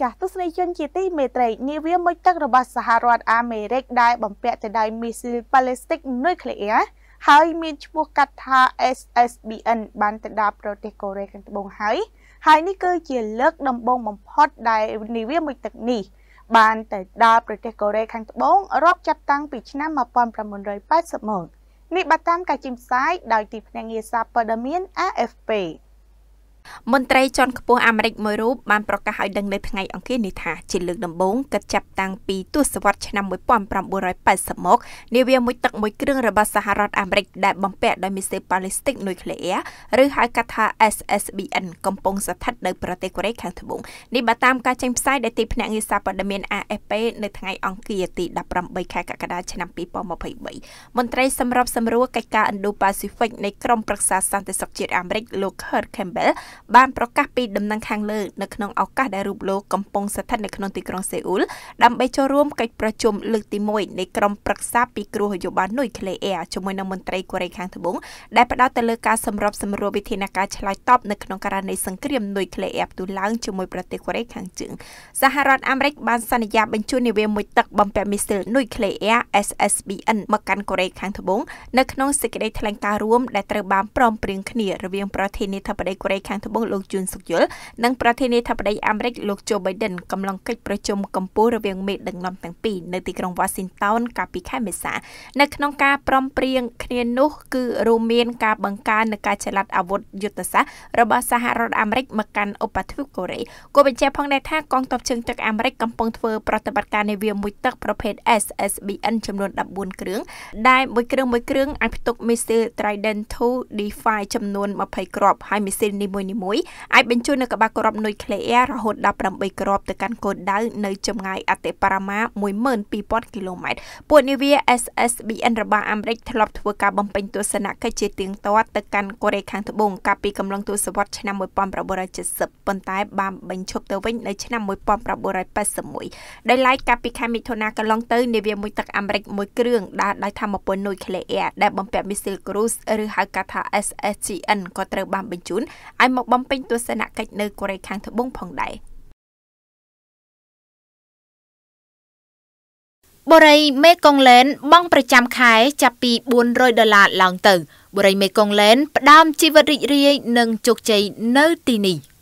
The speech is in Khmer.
ចាស់ទស្សនិកជនជាទីមេត្រីនាវាមុជទឹករបស់សហរដ្ឋអាមេរិកដែលបំពាក់ទៅដោយមីស៊ីលប៉ាឡេស្ទិកនុយក្លេអ៊ែរហើយមានឈ្មោះកាត់ថា SSBN បានទៅដល់ប្រទេសកូរ៉េខាងត្បូងហើយហើយនេះគឺជាលើកដំបូងបំផុតដែលនាវាមុជទឹកនេះ បានទៅដល់ប្រទេសកូរ៉េខាងត្បូងរាប់ចាប់តាំងពីឆ្នាំ1980មកនេះបើតាមការជិះផ្សាយដោយទីភ្នាក់ងារសារព័ត៌មាន AFP មន្ត្រីជាន់ខ្ពស់អាមេរិកមួយរូបបានប្រកាសឲ្យដឹងនៅថ្ងៃអង្គារនេះថាជាលើកដំបូងគិតចាប់តាំងពីទសវត្សរ៍ឆ្នាំ1980មកនាវាមួយទឹកមួយគ្រឿងរបស់សហរដ្ឋអាមេរិកដែលបំពាក់ដោយមីស៊ីលប៉ាឡេស្ទិកនុយក្លេអ៊ែរឬហៅកាត់ថា SSBN កំពុងស្ថិតនៅប្រទេសកូរ៉េខាងត្បូងនេះបើតាមការចេញផ្សាយដែលទីភ្នាក់ងារសារព័ត៌មាន AFP នៅថ្ងៃអង្គារទី18ខែកក្កដាឆ្នាំ2023មន្ត្រីសម្របសម្រួលកិច្ចការ Indo-Pacific នៃក្រុមប្រឹក្សាសន្តិសុខជាតិអាមេរិកលោក Kurt Campbell បានប្រកាសពីដំណឹងខាងលើនៅក្នុងឱកាសដែលរូបលោកកំពុងស្ថិតនៅក្នុងទីក្រុងសេអ៊ូល ដើម្បីចូលរួមកិច្ចប្រជុំលើកទី1នៃក្រុមប្រឹក្សាពីគ្រោះយោបានុយក្លេអ៊ែរជាមួយនឹងមន្ត្រីកូរ៉េខាងត្បូងដែលផ្ដោតទៅលើការសម្របសម្រួលវិធានការឆ្លើយតបនៅក្នុងករណីសង្គ្រាមនុយក្លេអ៊ែរផ្ទុះឡើងជាមួយប្រទេសកូរ៉េខាងជើងសហរដ្ឋអាមេរិក បានសន្យាបញ្ជូននាវាមួយទឹក បំពាក់មីស៊ីលនុយក្លេអ៊ែរ SSBN មកកាន់កូរ៉េខាងត្បូងនៅក្នុងសេចក្តីថ្លែងការណ៍រួមដែលត្រូវបានព្រមព្រៀងគ្នា រវាងប្រធានាធិបតីកូរ៉េខាងត្បូងលោកជួនសុកយុលនិងប្រធានាធិបតីអាមេរិកលោកโจ Biden កំឡុងកិច្ចប្រជុំកម្ពុជារវាងមេដឹកនាំទាំងពីរនៅទីក្រុង Washington កាលពីខែមេសានៅក្នុងការព្រមព្រៀងគ្នានោះ គឺរួមមានការបង្កើននៃការឆ្លាតអាវុធយុទ្ធសាស្ត្ររបស់សហរដ្ឋអាមេរិកមកកាន់ឧបទ្វីបកូរ៉េគូបញ្ជាក់ផងដែរថាកងទ័ពជើងទឹកអាមេរិកកំពុងធ្វើប្រតិបត្តិការនាវាមួយទឹកប្រភេទ SSBN ចំនួន14គ្រឿងដែលមួយគ្រឿងមួយគ្រឿងអាចផ្ទុកមីស៊ីល Trident 2 D5 ចំនួន20គ្រាប់ហើយមីស៊ីលនីមួយនីមួយៗអាចបញ្ជូននៅកបាក្របនុយក្លេអ៊ែររហូតដល់8គ្រាប់ទៅកាន់គោលដៅនៅចម្ងាយអតិបរមា12000គីឡូម៉ែត្រពួកនាវា SSBN របស់អាមេរិកធ្លាប់ធ្វើការបំពេញទស្សនកិច្ចជាទៀងទាត់ទៅកាន់កូរ៉េខាងត្បូងកាលពីកំឡុងទសវត្សរ៍ឆ្នាំ1970ប៉ុន្តែបានបញ្ឈប់ទៅវិញនៅឆ្នាំ1981ដោយឡែកកាលពីខែមិថុនាកន្លងទៅនាវាមួយទឹកអាមេរិកមួយគ្រឿងដើរដោយធម្មពលនុយក្លេអ៊ែរដែលបំពាក់មីស៊ីលគ្រូសឬហៅកាត់ថា SSGN ក៏ត្រូវបានបញ្ជូនឲ្យមកមកបំពេញទស្សនកិច្ចនៅកូរ៉េខាងត្បូងផងដែរបូរីមេកុងឡែនបង់ប្រចាំខែចាប់ពី400ដុល្លារឡើងទៅបូរីមេកុងឡែនផ្ដើមជីវិតរីករាយ និងជោគជ័យនៅទីនេះ។